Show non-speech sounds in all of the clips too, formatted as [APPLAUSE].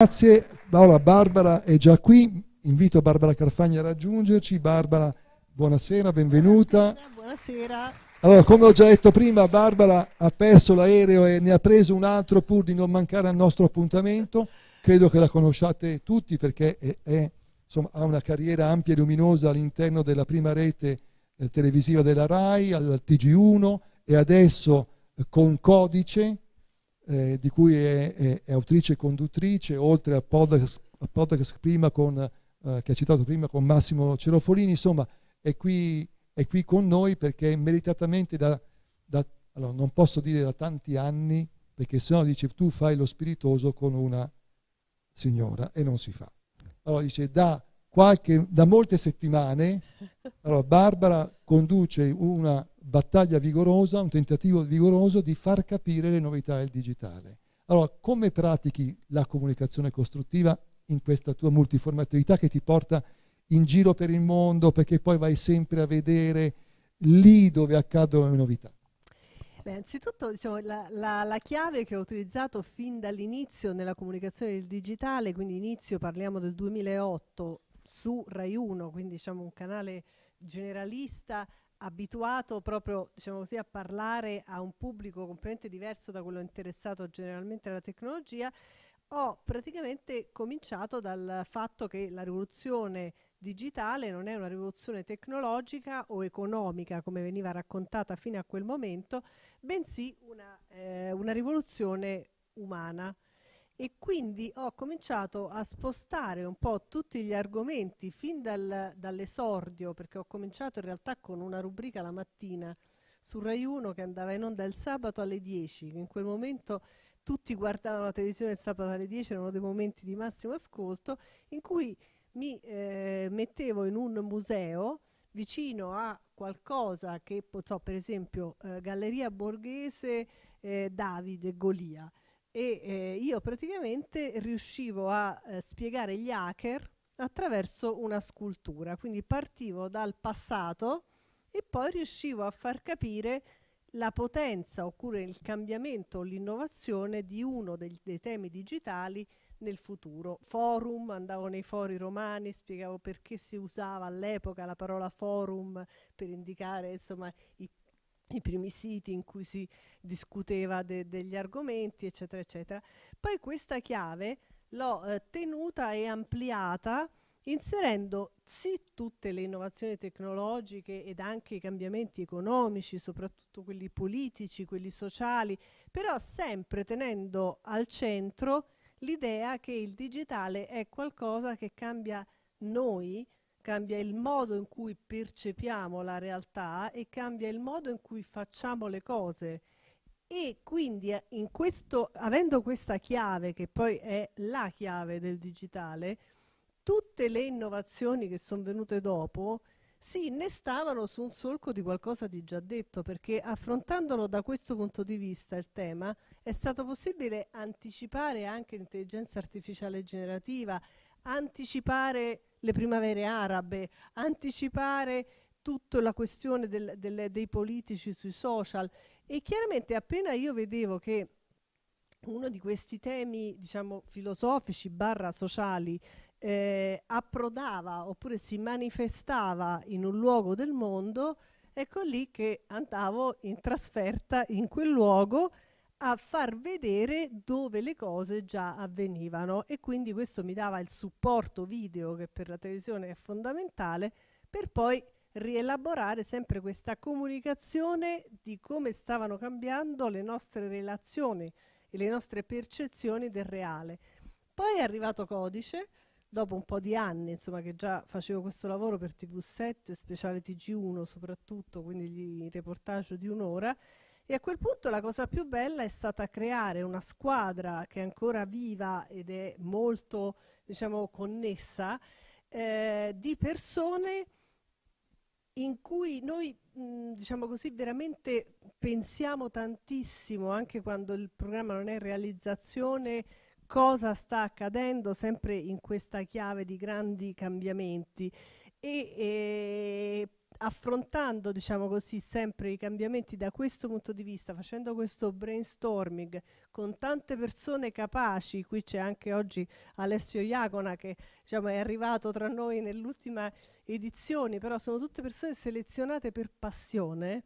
Grazie Paola, Barbara è già qui, invito Barbara Carfagna a raggiungerci. Barbara, buonasera, benvenuta. Buonasera, buonasera. Allora, come ho già detto prima, Barbara ha perso l'aereo e ne ha preso un altro pur di non mancare al nostro appuntamento. Credo che la conosciate tutti perché è, è, insomma, ha una carriera ampia e luminosa all'interno della prima rete eh, televisiva della RAI, al TG1 e adesso eh, con Codice, eh, di cui è, è, è, autrice e conduttrice, oltre al podcast, al podcast con, eh, che ha citato prima con Massimo Cerofolini, insomma è qui, è qui con noi perché meritatamente da, da allora, non posso dire da tanti anni, perché se no dice tu fai lo spiritoso con una signora e non si fa. Allora dice da, qualche, da molte settimane, allora Barbara conduce una battaglia vigorosa, un tentativo vigoroso di far capire le novità del digitale. Allora, come pratichi la comunicazione costruttiva in questa tua multiformatività che ti porta in giro per il mondo perché poi vai sempre a vedere lì dove accadono le novità? Beh, anzitutto diciamo, la, la, la, chiave che ho utilizzato fin dall'inizio nella comunicazione del digitale, quindi inizio parliamo del 2008 su Rai 1, quindi diciamo un canale generalista abituato proprio diciamo così, a parlare a un pubblico completamente diverso da quello interessato generalmente alla tecnologia, ho praticamente cominciato dal fatto che la rivoluzione digitale non è una rivoluzione tecnologica o economica come veniva raccontata fino a quel momento, bensì una, eh, una rivoluzione umana e quindi ho cominciato a spostare un po' tutti gli argomenti fin dal, dall'esordio, perché ho cominciato in realtà con una rubrica la mattina su Rai 1 che andava in onda il sabato alle 10, in quel momento tutti guardavano la televisione il sabato alle 10, era uno dei momenti di massimo ascolto, in cui mi eh, mettevo in un museo vicino a qualcosa che, so, per esempio, eh, Galleria Borghese, eh, Davide, Golia e eh, io praticamente riuscivo a eh, spiegare gli hacker attraverso una scultura, quindi partivo dal passato e poi riuscivo a far capire la potenza oppure il cambiamento o l'innovazione di uno dei, dei temi digitali nel futuro. Forum, andavo nei fori romani, spiegavo perché si usava all'epoca la parola forum per indicare insomma, i i primi siti in cui si discuteva de degli argomenti, eccetera, eccetera. Poi questa chiave l'ho eh, tenuta e ampliata inserendo sì tutte le innovazioni tecnologiche ed anche i cambiamenti economici, soprattutto quelli politici, quelli sociali, però sempre tenendo al centro l'idea che il digitale è qualcosa che cambia noi, cambia il modo in cui percepiamo la realtà e cambia il modo in cui facciamo le cose. E quindi eh, questo, avendo questa chiave, che poi è la chiave del digitale, tutte le innovazioni che sono venute dopo si innestavano su un solco di qualcosa di già detto, perché affrontandolo da questo punto di vista il tema è stato possibile anticipare anche l'intelligenza artificiale generativa, anticipare le primavere arabe, anticipare tutta la questione del, del, dei politici sui social e chiaramente appena io vedevo che uno di questi temi diciamo filosofici barra sociali eh, approdava oppure si manifestava in un luogo del mondo ecco lì che andavo in trasferta in quel luogo a far vedere dove le cose già avvenivano e quindi questo mi dava il supporto video che per la televisione è fondamentale per poi rielaborare sempre questa comunicazione di come stavano cambiando le nostre relazioni e le nostre percezioni del reale. Poi è arrivato Codice, dopo un po' di anni, insomma, che già facevo questo lavoro per TV7, speciale TG1 soprattutto, quindi il reportage di un'ora, e a quel punto la cosa più bella è stata creare una squadra che è ancora viva ed è molto, diciamo, connessa, eh, di persone in cui noi, mh, diciamo così, veramente pensiamo tantissimo, anche quando il programma non è realizzazione, cosa sta accadendo sempre in questa chiave di grandi cambiamenti. E, e eh, affrontando, diciamo così, sempre i cambiamenti da questo punto di vista, facendo questo brainstorming con tante persone capaci, qui c'è anche oggi Alessio Iacona che diciamo, è arrivato tra noi nell'ultima edizione, però sono tutte persone selezionate per passione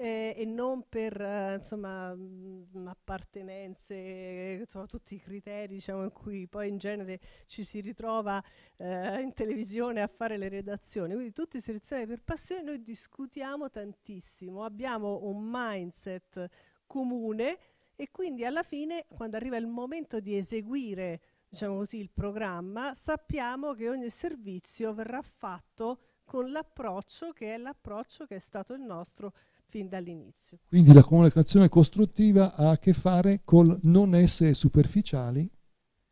eh, e non per eh, insomma, mh, mm, appartenenze, eh, insomma, tutti i criteri diciamo, in cui poi in genere ci si ritrova eh, in televisione a fare le redazioni. Quindi tutti selezionati per passione, noi discutiamo tantissimo, abbiamo un mindset comune e quindi alla fine quando arriva il momento di eseguire diciamo così, il programma, sappiamo che ogni servizio verrà fatto con l'approccio che è l'approccio che è stato il nostro fin dall'inizio. Quindi la comunicazione costruttiva ha a che fare col non essere superficiali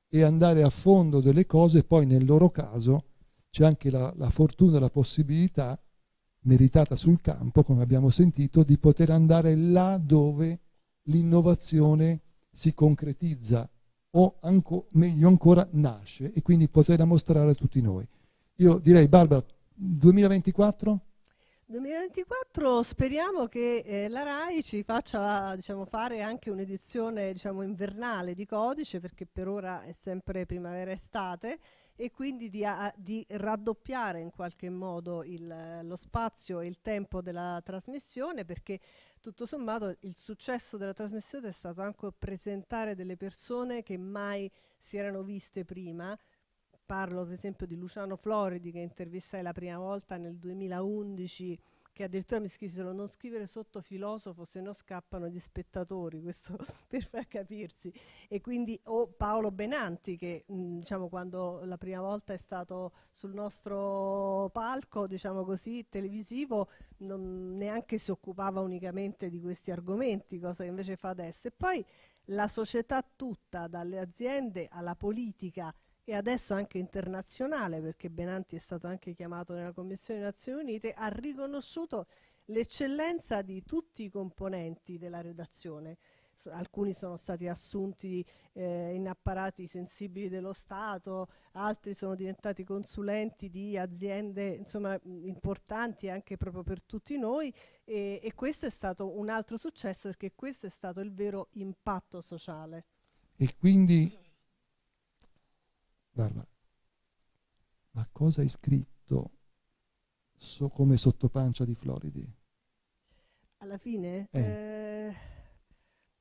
e andare a fondo delle cose, poi nel loro caso c'è anche la, la fortuna, la possibilità, meritata sul campo, come abbiamo sentito, di poter andare là dove l'innovazione si concretizza o anco, meglio ancora nasce e quindi poterla mostrare a tutti noi. Io direi, Barbara, 2024? 2024 speriamo che eh, la RAI ci faccia diciamo, fare anche un'edizione diciamo, invernale di codice perché per ora è sempre primavera-estate e quindi di, a, di, raddoppiare in qualche modo il, lo spazio e il tempo della trasmissione perché tutto sommato il successo della trasmissione è stato anche presentare delle persone che mai si erano viste prima Parlo per esempio di Luciano Floridi che intervistai la prima volta nel 2011 che addirittura mi scrissero non scrivere sotto filosofo se no scappano gli spettatori, [LAUGHS] questo per far capirsi. E quindi o oh, Paolo Benanti che mh, mm, diciamo quando la prima volta è stato sul nostro palco, diciamo così, televisivo, non neanche si occupava unicamente di questi argomenti, cosa che invece fa adesso. E poi la società tutta, dalle aziende alla politica, e adesso anche internazionale, perché Benanti è stato anche chiamato nella Commissione delle Nazioni Unite, ha riconosciuto l'eccellenza di tutti i componenti della redazione. alcuni sono stati assunti eh, in apparati sensibili dello Stato, altri sono diventati consulenti di aziende insomma, importanti anche proprio per tutti noi e, e questo è stato un altro successo perché questo è stato il vero impatto sociale. E quindi guarda, ma cosa hai scritto so come sottopancia di Floridi? Alla fine? Eh. Eh,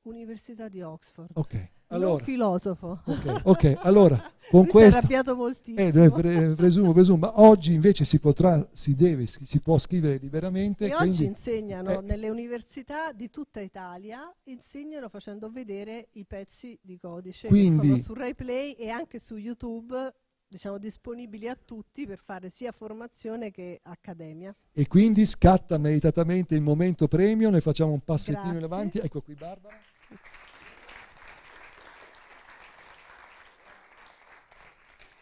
Università di Oxford. Ok allora, non filosofo. Ok, [LAUGHS] okay allora con Lui questo... Si è arrabbiato moltissimo. Eh, pre, eh, presumo, presumo, ma oggi invece si potrà, si deve, si, si può scrivere liberamente. E quindi, oggi insegnano eh, nelle università di tutta Italia, insegnano facendo vedere i pezzi di codice quindi, che sono su RaiPlay e anche su YouTube diciamo, disponibili a tutti per fare sia formazione che accademia. E quindi scatta meritatamente il momento premio, noi facciamo un passettino Grazie. in avanti. Ecco qui Barbara.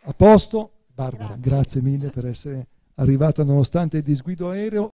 A posto? Barbara, grazie, grazie mille per essere arrivata nonostante il disguido aereo.